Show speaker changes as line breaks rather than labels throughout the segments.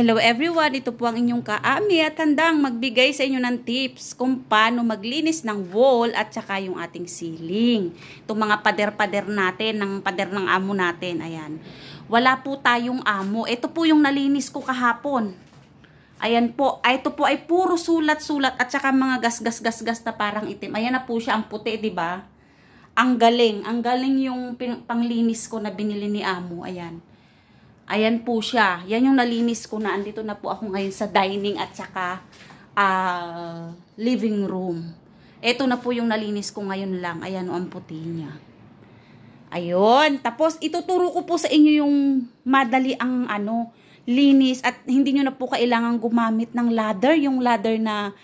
Hello everyone, ito po ang inyong kaami at handang magbigay sa inyo ng tips kung paano maglinis ng wall at saka yung ating ceiling. Itong mga pader-pader natin, ng pader ng amo natin, ayan. Wala po tayong amo. Ito po yung nalinis ko kahapon. Ayan po, ito po ay puro sulat-sulat at saka mga gas-gas-gas-gas na parang itim. Ayan na po siya, ang puti, di ba? Ang galing, ang galing yung panglinis ko na binili ni amo, ayan. Ayan po siya. Yan yung nalinis ko na. Andito na po ako ngayon sa dining at saka uh, living room. Ito na po yung nalinis ko ngayon lang. Ayan o, ang puti niya. Ayun. Tapos, ituturo ko po sa inyo yung madali ang ano, linis. At hindi nyo na po kailangan gumamit ng ladder. Yung ladder na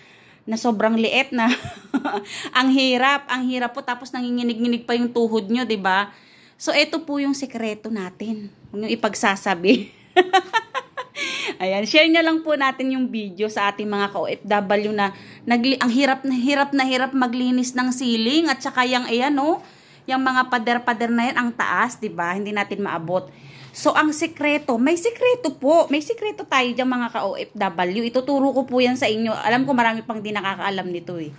na sobrang liit na ang hirap, ang hirap po tapos nanginginig-nginig pa yung tuhod nyo, 'di ba? So ito po yung sekreto natin. Huwag nyo ipagsasabi. Ayan, share na lang po natin yung video sa ating mga ka-OFW na nagli ang hirap na hirap na hirap maglinis ng ceiling at saka yung ayan oh, yung mga pader-pader na yan ang taas, 'di ba? Hindi natin maabot. So ang sikreto, may sikreto po. May sikreto tayo diyan mga ka-OFW. Ituturo ko po 'yan sa inyo. Alam ko marami pang di nakakaalam nito eh.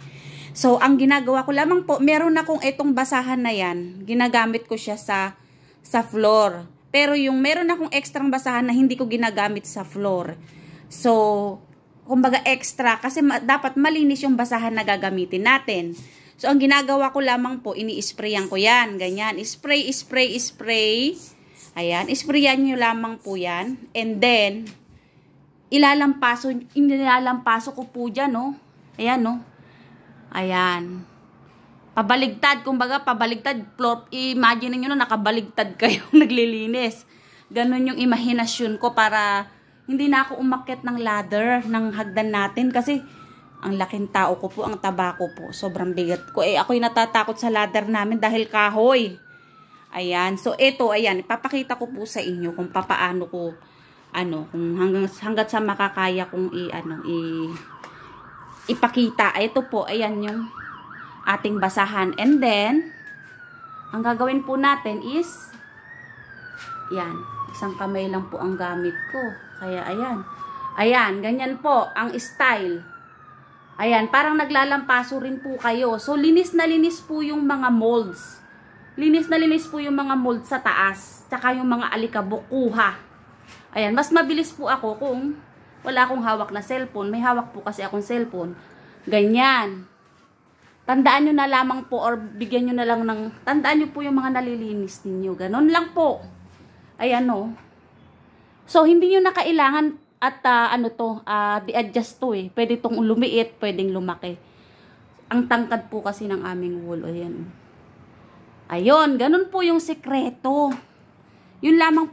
So ang ginagawa ko lamang po, meron na akong itong basahan na 'yan. Ginagamit ko siya sa sa floor pero yung meron akong extra basahan na hindi ko ginagamit sa floor. So, kumbaga extra kasi ma dapat malinis yung basahan na gagamitin natin. So, ang ginagawa ko lamang po, ini-sprayan ko yan. Ganyan. Spray, spray, spray. Ayan. Sprayan nyo lamang po yan. And then, ilalampaso, ilalampaso ko po dyan, no? Oh. Ayan, no? Oh. Ayan. Pabaligtad, kumbaga pabaligtad. Floor, imagine niyo na nakabaligtad kayo naglilinis. Ganun yung imahinasyon ko para hindi na ako umakyat ng ladder ng hagdan natin kasi ang laking tao ko po, ang taba ko po. Sobrang bigat ko. Eh, ako'y natatakot sa ladder namin dahil kahoy. Ayan. So, ito, ayan. Ipapakita ko po sa inyo kung papaano ko, ano, kung hanggang, hanggat sa makakaya kong i, ano, i, ipakita. Ito po, ayan yung ating basahan. And then, ang gagawin po natin is, yan, isang kamay lang po ang gamit ko. Kaya, ayan. Ayan, ganyan po ang style. Ayan, parang naglalampaso rin po kayo. So, linis na linis po yung mga molds. Linis na linis po yung mga molds sa taas. Tsaka yung mga alikabok, kuha. Ayan, mas mabilis po ako kung wala akong hawak na cellphone. May hawak po kasi akong cellphone. Ganyan. Tandaan nyo na lamang po or bigyan nyo na lang ng, tandaan nyo po yung mga nalilinis ninyo. ganun lang po. Ayan o. So, hindi nyo na kailangan at uh, ano to, uh, di-adjust to eh. Pwede tong lumiit, pwedeng lumaki. Ang tangkad po kasi ng aming wool. Ayan. Ayun, ganun po yung sekreto. Yun lamang